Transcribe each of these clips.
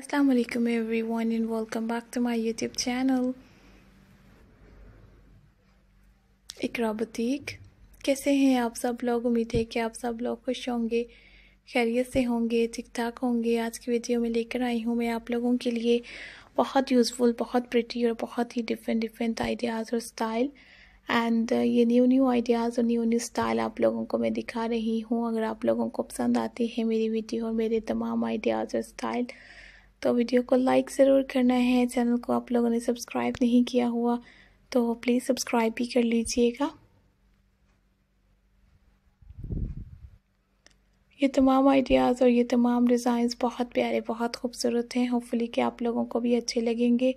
Assalamualaikum everyone and welcome back to my YouTube channel. Iqra boutique कैसे हैं आप सब लोग उम्मीद है कि आप सब लोग खुश होंगे खैरियत से होंगे ठीक ठाक होंगे आज की वीडियो में लेकर आई हूँ मैं आप लोगों के लिए बहुत यूज़फुल बहुत प्रिटी और बहुत ही डिफरेंट डिफरेंट आइडियाज़ और स्टाइल एंड uh, ये न्यू न्यू आइडियाज़ और न्यू न्यू स्टाइल आप लोगों को मैं दिखा रही हूँ अगर आप लोगों को पसंद आती है मेरी वीडियो और मेरे तमाम आइडियाज़ और स्टाइल तो वीडियो को लाइक ज़रूर करना है चैनल को आप लोगों ने सब्सक्राइब नहीं किया हुआ तो प्लीज़ सब्सक्राइब भी कर लीजिएगा ये तमाम आइडियाज़ और ये तमाम डिज़ाइंस बहुत प्यारे बहुत खूबसूरत हैं होपफुली कि आप लोगों को भी अच्छे लगेंगे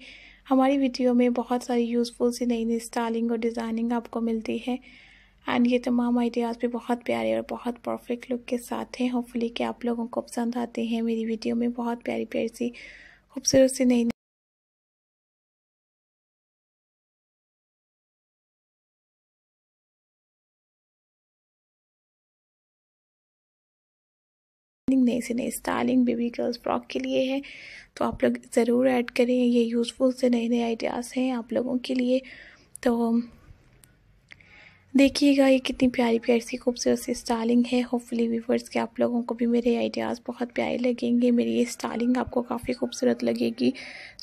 हमारी वीडियो में बहुत सारी यूज़फुल सी नई नई स्टाइलिंग और डिज़ाइनिंग आपको मिलती है एंड ये तमाम आइडियाज़ भी बहुत प्यारे और बहुत परफेक्ट लुक के साथ हैं होपफुली कि आप लोगों को पसंद आते हैं मेरी वीडियो में बहुत प्यारी प्यारी सी खूबसूरत सी नई नई से नई स्टाइलिंग बेबी गर्ल्स फ्रॉक के लिए है तो आप लोग ज़रूर ऐड करें ये यूज़फुल से नए नए आइडियाज़ हैं आप लोगों के लिए तो देखिएगा ये कितनी प्यारी प्यारी सी खूबसूरत सी स्टाइलिंग है होपफुली व्यूवर्स के आप लोगों को भी मेरे आइडियाज़ बहुत प्यारे लगेंगे मेरी ये स्टाइलिंग आपको काफ़ी खूबसूरत लगेगी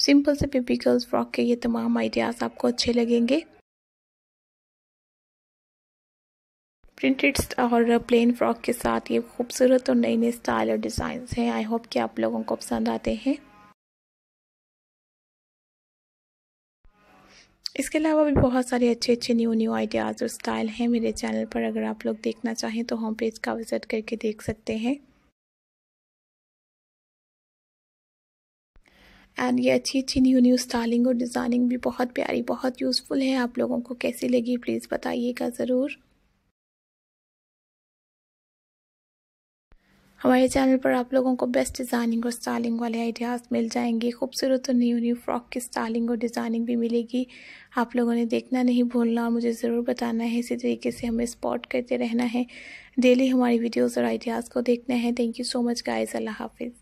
सिंपल से बेबी गर्ल्स फ्रॉक के ये तमाम आइडियाज़ आपको अच्छे लगेंगे प्रिंटेड और प्लेन फ्रॉक के साथ ये खूबसूरत और नई नई स्टाइल और डिज़ाइंस हैं आई होप कि आप लोगों को पसंद आते हैं इसके अलावा भी बहुत सारे अच्छे अच्छे न्यू न्यू आइडियाज़ और स्टाइल हैं मेरे चैनल पर अगर आप लोग देखना चाहें तो होम पेज का विज़िट करके देख सकते हैं एंड ये अच्छी अच्छी न्यू न्यू स्टाइलिंग और डिज़ाइनिंग भी बहुत प्यारी बहुत यूज़फुल है आप लोगों को कैसी लगी प्लीज़ बताइएगा ज़रूर हमारे चैनल पर आप लोगों को बेस्ट डिज़ाइनिंग और स्टाइलिंग वाले आइडियाज़ मिल जाएंगे खूबसूरत और न्यू न्यू फ्रॉक की स्टाइलिंग और डिज़ाइनिंग भी मिलेगी आप लोगों ने देखना नहीं भूलना और मुझे ज़रूर बताना है इसी तरीके से हमें सपोर्ट करते रहना है डेली हमारी वीडियोज़ और आइडियाज़ को देखना है thank you so much guys अल्लाह हाफिज़